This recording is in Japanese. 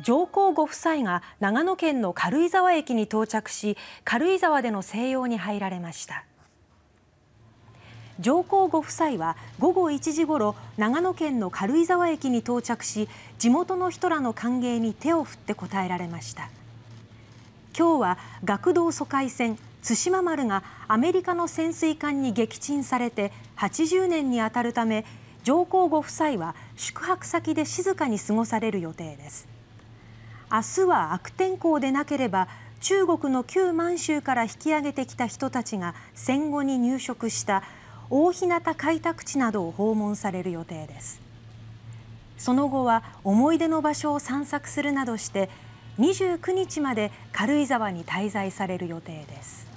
上皇ご夫妻が長野県の軽井沢駅に到着し軽井沢での静養に入られました上皇ご夫妻は午後1時ごろ長野県の軽井沢駅に到着し地元の人らの歓迎に手を振って応えられました今日は学童疎開船対馬丸がアメリカの潜水艦に撃沈されて80年にあたるため上皇ご夫妻は宿泊先で静かに過ごされる予定です明日は悪天候でなければ中国の旧満州から引き上げてきた人たちが戦後に入植した大日向開拓地などを訪問される予定ですその後は思い出の場所を散策するなどして29日まで軽井沢に滞在される予定です